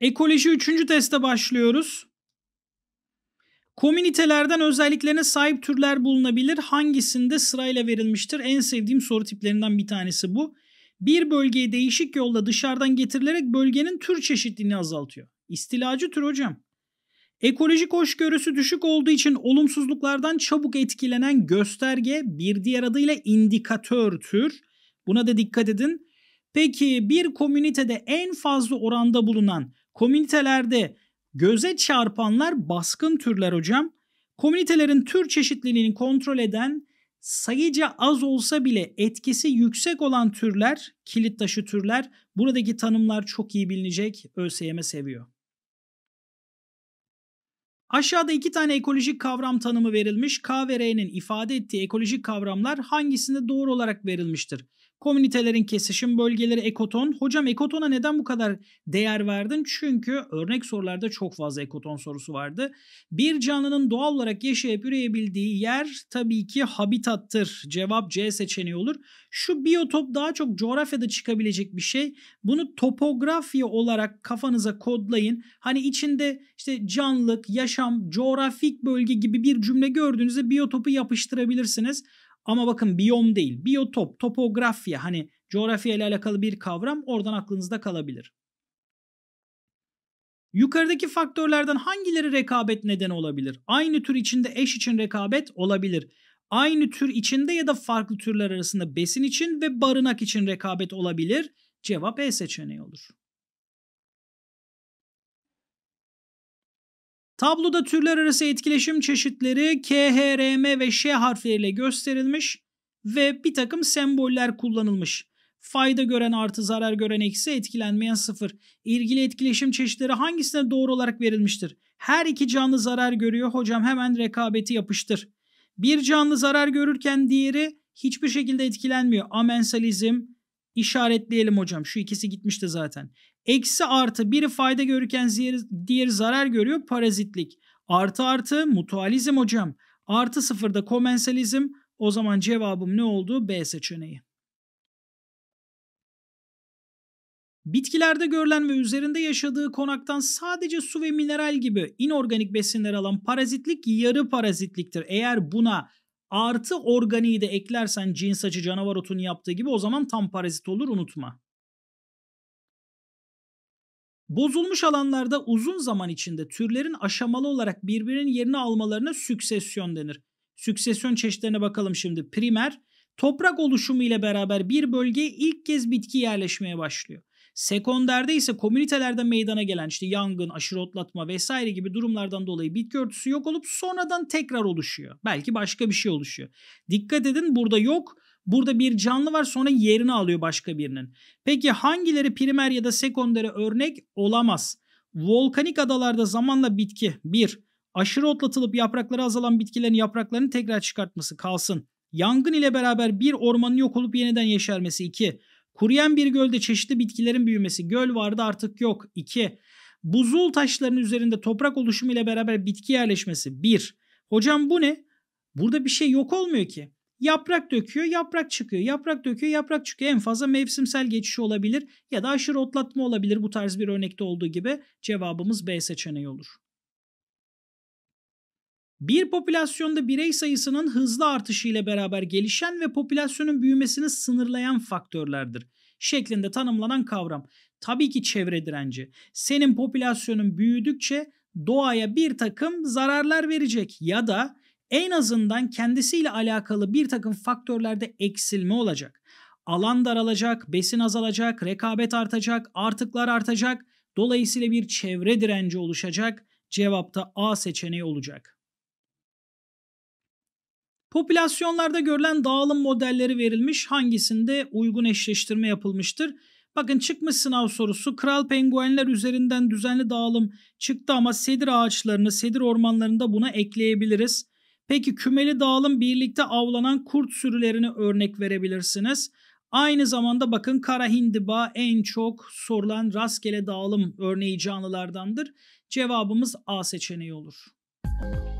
Ekoloji üçüncü teste başlıyoruz. Komünitelerden özelliklerine sahip türler bulunabilir. Hangisinde sırayla verilmiştir? En sevdiğim soru tiplerinden bir tanesi bu. Bir bölgeye değişik yolla dışarıdan getirilerek bölgenin tür çeşitliliğini azaltıyor. İstilacı tür hocam. Ekolojik hoşgörüsü düşük olduğu için olumsuzluklardan çabuk etkilenen gösterge bir diğer adıyla indikatör tür. Buna da dikkat edin. Peki bir komünitede en fazla oranda bulunan Komünitelerde göze çarpanlar baskın türler hocam. Komünitelerin tür çeşitliliğini kontrol eden sayıca az olsa bile etkisi yüksek olan türler, kilit taşı türler buradaki tanımlar çok iyi bilinecek ÖSYM e seviyor. Aşağıda iki tane ekolojik kavram tanımı verilmiş. K ve R'nin ifade ettiği ekolojik kavramlar hangisinde doğru olarak verilmiştir? Komünitelerin kesişim bölgeleri ekoton. Hocam ekotona neden bu kadar değer verdin? Çünkü örnek sorularda çok fazla ekoton sorusu vardı. Bir canlının doğal olarak yaşayıp üreyebildiği yer tabii ki habitattır. Cevap C seçeneği olur. Şu biyotop daha çok coğrafyada çıkabilecek bir şey. Bunu topografya olarak kafanıza kodlayın. Hani içinde işte canlılık, yaşam, coğrafik bölge gibi bir cümle gördüğünüzde biyotopu yapıştırabilirsiniz. Ama bakın biyom değil. Biyotop, topografya hani coğrafya ile alakalı bir kavram oradan aklınızda kalabilir. Yukarıdaki faktörlerden hangileri rekabet nedeni olabilir? Aynı tür içinde eş için rekabet olabilir. Aynı tür içinde ya da farklı türler arasında besin için ve barınak için rekabet olabilir. Cevap E seçeneği olur. Tabloda türler arası etkileşim çeşitleri K, H, R, M ve Ş harfleriyle gösterilmiş ve bir takım semboller kullanılmış. Fayda gören artı, zarar gören eksi, etkilenmeyen sıfır. İlgili etkileşim çeşitleri hangisine doğru olarak verilmiştir? Her iki canlı zarar görüyor. Hocam hemen rekabeti yapıştır. Bir canlı zarar görürken diğeri hiçbir şekilde etkilenmiyor. Amensalizm, işaretleyelim hocam. Şu ikisi gitmişti zaten. Eksi artı biri fayda görürken diğeri, zarar görüyor. Parazitlik. Artı artı mutualizm hocam. Artı sıfırda komensalizm. O zaman cevabım ne oldu? B seçeneği. Bitkilerde görülen ve üzerinde yaşadığı konaktan sadece su ve mineral gibi inorganik besinler alan parazitlik yarı parazitliktir. Eğer buna Artı organiği de eklersen cins saçı canavar otun yaptığı gibi o zaman tam parazit olur unutma. Bozulmuş alanlarda uzun zaman içinde türlerin aşamalı olarak birbirinin yerini almalarına süksesyon denir. Süksesyon çeşitlerine bakalım şimdi. Primer, toprak oluşumu ile beraber bir bölgeye ilk kez bitki yerleşmeye başlıyor. Sekonderde ise komünitelerde meydana gelen işte yangın, aşırı otlatma vesaire gibi durumlardan dolayı bitki örtüsü yok olup sonradan tekrar oluşuyor. Belki başka bir şey oluşuyor. Dikkat edin burada yok. Burada bir canlı var sonra yerini alıyor başka birinin. Peki hangileri primer ya da sekondere örnek olamaz? Volkanik adalarda zamanla bitki 1. Aşırı otlatılıp yaprakları azalan bitkilerin yapraklarını tekrar çıkartması kalsın. Yangın ile beraber bir ormanın yok olup yeniden yeşermesi 2. Kuruyan bir gölde çeşitli bitkilerin büyümesi. Göl vardı artık yok. 2. Buzul taşlarının üzerinde toprak oluşumu ile beraber bitki yerleşmesi. 1. Hocam bu ne? Burada bir şey yok olmuyor ki. Yaprak döküyor, yaprak çıkıyor. Yaprak döküyor, yaprak çıkıyor. En fazla mevsimsel geçişi olabilir ya da aşırı otlatma olabilir bu tarz bir örnekte olduğu gibi. Cevabımız B seçeneği olur. Bir popülasyonda birey sayısının hızlı artışı ile beraber gelişen ve popülasyonun büyümesini sınırlayan faktörlerdir şeklinde tanımlanan kavram. Tabii ki çevre direnci. Senin popülasyonun büyüdükçe doğaya bir takım zararlar verecek ya da en azından kendisiyle alakalı bir takım faktörlerde eksilme olacak. Alan daralacak, besin azalacak, rekabet artacak, artıklar artacak. Dolayısıyla bir çevre direnci oluşacak. Cevapta A seçeneği olacak. Popülasyonlarda görülen dağılım modelleri verilmiş hangisinde uygun eşleştirme yapılmıştır? Bakın çıkmış sınav sorusu kral penguenler üzerinden düzenli dağılım çıktı ama sedir ağaçlarını sedir ormanlarında buna ekleyebiliriz. Peki kümeli dağılım birlikte avlanan kurt sürülerini örnek verebilirsiniz. Aynı zamanda bakın kara hindiba en çok sorulan rastgele dağılım örneği canlılardandır. Cevabımız A seçeneği olur. Müzik